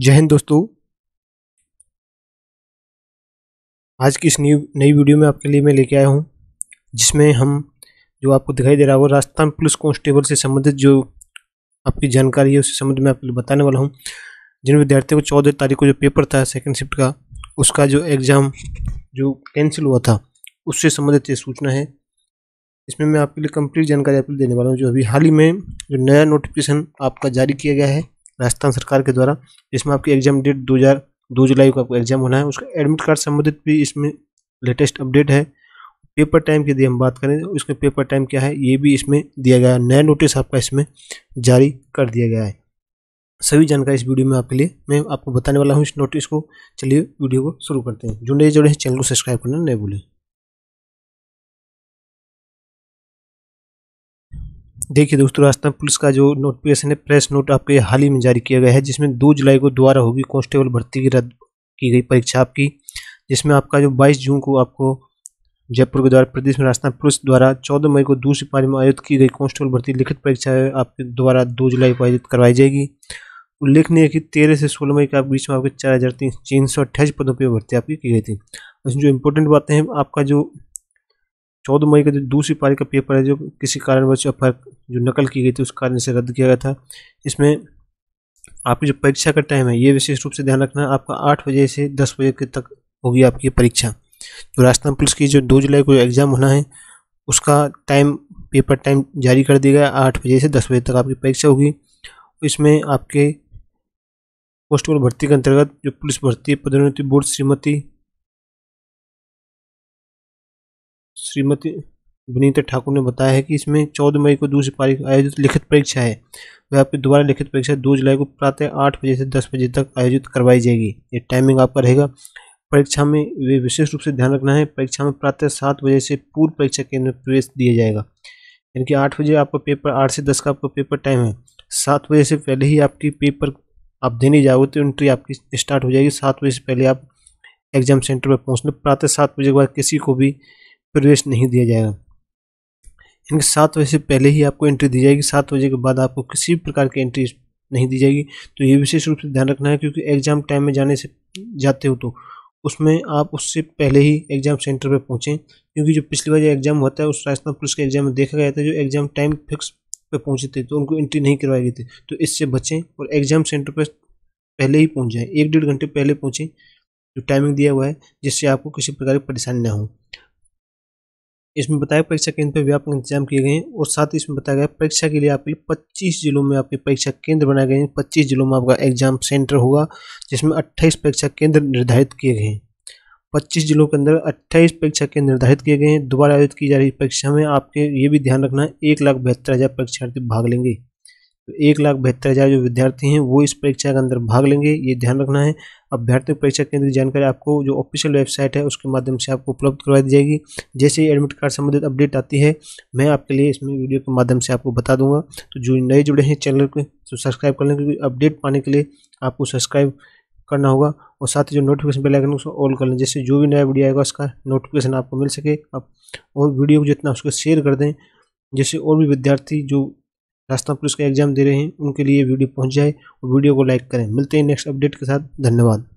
जय हिंद दोस्तों आज की इस न्यू नई वीडियो में आपके लिए मैं लेके आया हूँ जिसमें हम जो आपको दिखाई दे रहा है वो राजस्थान पुलिस कांस्टेबल से संबंधित जो आपकी जानकारी है उससे संबंध में आपके लिए बताने वाला हूँ जिन विद्यार्थियों को चौदह तारीख को जो पेपर था सेकेंड शिफ्ट का उसका जो एग्ज़ाम जो कैंसिल हुआ था उससे संबंधित ये सूचना है इसमें मैं आपके लिए कंप्लीट जानकारी आपके लिए देने वाला हूँ जो अभी हाल ही में जो नया नोटिफिकेशन आपका जारी किया गया है राजस्थान सरकार के द्वारा जिसमें आपकी एग्जाम डेट दो हज़ार दो जुलाई को आपको एग्जाम होना है उसका एडमिट कार्ड संबंधित भी इसमें लेटेस्ट अपडेट है पेपर टाइम की यदि हम बात करें उसका पेपर टाइम क्या है ये भी इसमें दिया गया है नया नोटिस आपका इसमें जारी कर दिया गया है सभी जानकारी इस वीडियो में आपके लिए मैं आपको बताने वाला हूँ इस नोटिस को चलिए वीडियो को शुरू करते हैं जुड़े जुड़े चैनल को सब्सक्राइब करना नहीं भूलें देखिए दोस्तों राजस्थान पुलिस का जो नोटिफिकेशन है प्रेस नोट आपके हाल ही में जारी किया गया है जिसमें दो जुलाई को द्वारा होगी कांस्टेबल भर्ती की रद्द की गई परीक्षा आपकी जिसमें आपका जो 22 जून को आपको जयपुर के द्वारा प्रदेश में राजस्थान पुलिस द्वारा 14 मई को दूसरी पारी में आयोजित की गई कांस्टेबल भर्ती लिखित परीक्षा आपके द्वारा दो जुलाई को आयोजित करवाई जाएगी उल्लेखनीय है कि तेरह से सोलह मई के आप बीच में आपके चार हज़ार तीन तीन सौ अट्ठाईस पदों पर भर्ती आपकी की गई थी जो इम्पोर्टेंट बातें हैं आपका जो चौदह मई का जो दूसरी पारी का पेपर है जो किसी कारणवश अपर जो नकल की गई थी उस कारण से रद्द किया गया था इसमें आपकी जो परीक्षा का टाइम है ये विशेष रूप से ध्यान रखना आपका आठ बजे से दस बजे के तक होगी आपकी परीक्षा जो राजस्थान पुलिस की जो दो जुलाई को एग्ज़ाम होना है उसका टाइम पेपर टाइम जारी कर दिया गया आठ बजे से दस बजे तक आपकी परीक्षा होगी इसमें आपके पोस्टल भर्ती के अंतर्गत जो पुलिस भर्ती पदोन्नति बोर्ड श्रीमती श्रीमती विनीता ठाकुर ने बताया है कि इसमें चौदह मई को दूसरी पारी आयोजित लिखित परीक्षा है वह आपकी दोबारा लिखित परीक्षा दो जुलाई को प्रातः आठ बजे से दस बजे तक आयोजित करवाई जाएगी ये टाइमिंग आपका रहेगा परीक्षा में वे विशेष रूप से ध्यान रखना है परीक्षा में प्रातः सात बजे से पूर्व परीक्षा केंद्र में प्रवेश दिया जाएगा यानी कि आठ बजे आपका पेपर आठ से दस का आपका पेपर टाइम है सात बजे से पहले ही आपकी पेपर आप देने जाओगे तो एंट्री आपकी स्टार्ट हो जाएगी सात बजे से पहले आप एग्जाम सेंटर पर पहुँचने प्रातः सात बजे के बाद किसी को भी प्रवेश नहीं दिया जाएगा इनके सात बजे से पहले ही आपको एंट्री दी जाएगी सात बजे के बाद आपको किसी भी प्रकार की एंट्री नहीं दी जाएगी तो ये विशेष रूप से ध्यान रखना है क्योंकि एग्ज़ाम टाइम में जाने से जाते हो तो उसमें आप उससे पहले ही एग्ज़ाम सेंटर पर पहुँचें क्योंकि जो पिछली बार जो एग्ज़ाम होता है उस राजस्थान पुलिस के एग्ज़ाम में देखा गया था जो एग्ज़ाम टाइम फिक्स पे पहुँचे थे तो उनको एंट्री नहीं करवाई गई थी तो इससे बचें और एग्ज़ाम सेंटर पर पहले ही पहुँच जाएँ एक डेढ़ घंटे पहले पहुँचें जो टाइमिंग दिया हुआ है जिससे आपको किसी प्रकार की परेशानी ना हो इसमें बताया परीक्षा केंद्र पर व्यापक इंतजाम किए गए हैं और साथ ही इसमें बताया गया परीक्षा के लिए आपके लिए पच्चीस जिलों में आपके परीक्षा केंद्र बनाए गए हैं पच्चीस जिलों में आपका एग्जाम सेंटर होगा जिसमें अट्ठाईस परीक्षा केंद्र निर्धारित किए गए हैं पच्चीस जिलों के अंदर अट्ठाईस परीक्षा केंद्र निर्धारित किए गए हैं दोबारा आयोजित की जा रही परीक्षा में आपके ये भी ध्यान रखना है एक लाख बहत्तर हज़ार परीक्षार्थी भाग लेंगे तो एक लाख बहत्तर हज़ार जो विद्यार्थी हैं वो इस परीक्षा के अंदर भाग लेंगे ये ध्यान रखना है अभ्यर्थी परीक्षा केंद्र की जानकारी आपको जो ऑफिशियल वेबसाइट है उसके माध्यम से आपको उपलब्ध करवाई दी जाएगी जैसे ही एडमिट कार्ड संबंधित अपडेट आती है मैं आपके लिए इसमें वीडियो के माध्यम से आपको बता दूंगा तो जो नए जुड़े हैं चैनल को तो सब्सक्राइब कर लें क्योंकि अपडेट पाने के लिए आपको सब्सक्राइब करना होगा और साथ ही जो नोटिफिकेशन बेल आइकन उसको ऑल कर लें जैसे जो भी नया वीडियो आएगा उसका नोटिफिकेशन आपको मिल सके आप और वीडियो को जितना उसको शेयर कर दें जैसे और भी विद्यार्थी जो राजस्थान पुलिस का एग्जाम दे रहे हैं उनके लिए वीडियो पहुंच जाए और वीडियो को लाइक करें मिलते हैं नेक्स्ट अपडेट के साथ धन्यवाद